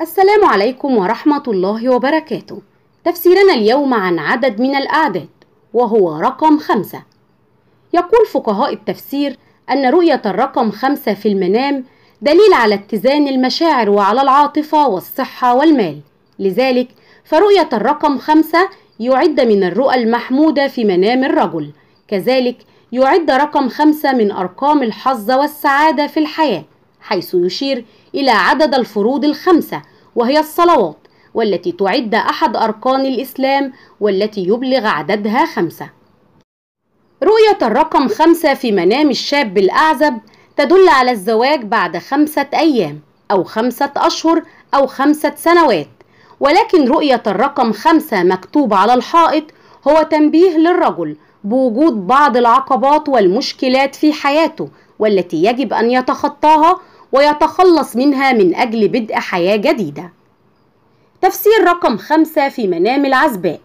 السلام عليكم ورحمة الله وبركاته تفسيرنا اليوم عن عدد من الأعداد وهو رقم خمسة يقول فقهاء التفسير أن رؤية الرقم خمسة في المنام دليل على اتزان المشاعر وعلى العاطفة والصحة والمال لذلك فرؤية الرقم خمسة يعد من الرؤى المحمودة في منام الرجل كذلك يعد رقم خمسة من أرقام الحظ والسعادة في الحياة حيث يشير إلى عدد الفروض الخمسة وهي الصلوات والتي تعد أحد أركان الإسلام والتي يبلغ عددها خمسة رؤية الرقم خمسة في منام الشاب الأعزب تدل على الزواج بعد خمسة أيام أو خمسة أشهر أو خمسة سنوات ولكن رؤية الرقم خمسة مكتوب على الحائط هو تنبيه للرجل بوجود بعض العقبات والمشكلات في حياته والتي يجب أن يتخطاها ويتخلص منها من أجل بدء حياة جديدة تفسير رقم خمسة في منام العزباء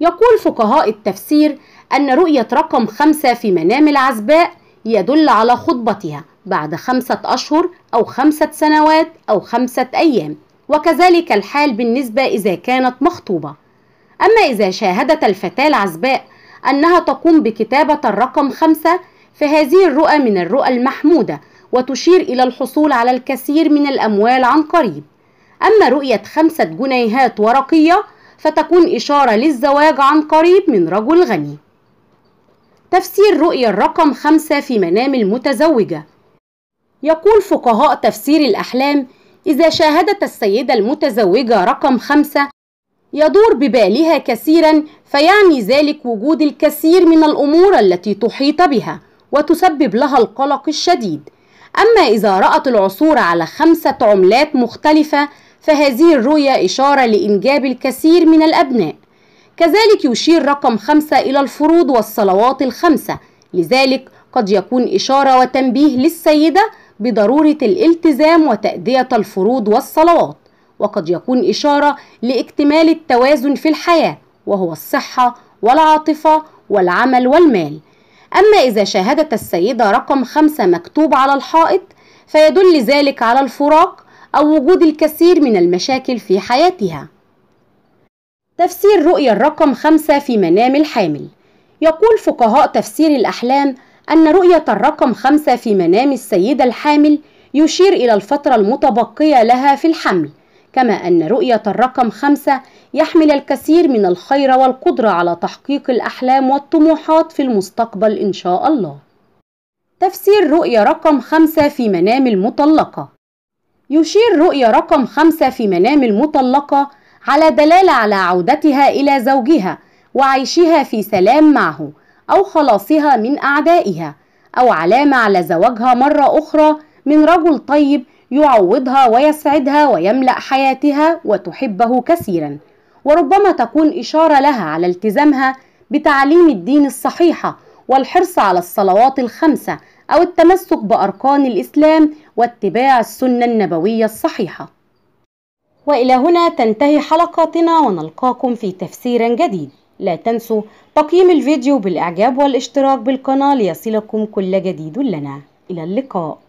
يقول فقهاء التفسير أن رؤية رقم خمسة في منام العزباء يدل على خطبتها بعد خمسة أشهر أو خمسة سنوات أو خمسة أيام وكذلك الحال بالنسبة إذا كانت مخطوبة أما إذا شاهدت الفتاة العزباء أنها تقوم بكتابة الرقم خمسة فهذه الرؤى من الرؤى المحمودة وتشير إلى الحصول على الكثير من الأموال عن قريب أما رؤية خمسة جنيهات ورقية فتكون إشارة للزواج عن قريب من رجل غني تفسير رؤية الرقم خمسة في منام المتزوجة يقول فقهاء تفسير الأحلام إذا شاهدت السيدة المتزوجة رقم خمسة يدور ببالها كثيرا فيعني ذلك وجود الكثير من الأمور التي تحيط بها وتسبب لها القلق الشديد أما إذا رأت العصور على خمسة عملات مختلفة فهذه الرؤية إشارة لإنجاب الكثير من الأبناء كذلك يشير رقم خمسة إلى الفروض والصلوات الخمسة لذلك قد يكون إشارة وتنبيه للسيدة بضرورة الالتزام وتأدية الفروض والصلوات وقد يكون إشارة لاكتمال التوازن في الحياة وهو الصحة والعاطفة والعمل والمال أما إذا شاهدت السيدة رقم خمسة مكتوب على الحائط فيدل ذلك على الفراق أو وجود الكثير من المشاكل في حياتها تفسير رؤية الرقم خمسة في منام الحامل يقول فقهاء تفسير الأحلام أن رؤية الرقم خمسة في منام السيدة الحامل يشير إلى الفترة المتبقية لها في الحمل كما أن رؤية الرقم خمسة يحمل الكثير من الخير والقدرة على تحقيق الأحلام والطموحات في المستقبل إن شاء الله. تفسير رؤية رقم خمسة في منام المطلقة يشير رؤية رقم خمسة في منام المطلقة على دلالة على عودتها إلى زوجها وعيشها في سلام معه أو خلاصها من أعدائها أو علامة على زواجها مرة أخرى من رجل طيب يعوضها ويسعدها ويملأ حياتها وتحبه كثيرا وربما تكون إشارة لها على التزامها بتعليم الدين الصحيحة والحرص على الصلوات الخمسة أو التمسك بأركان الإسلام واتباع السنة النبوية الصحيحة. وإلى هنا تنتهي حلقاتنا ونلقاكم في تفسير جديد. لا تنسوا تقييم الفيديو بالإعجاب والاشتراك بالقناة ليصلكم كل جديد لنا. إلى اللقاء.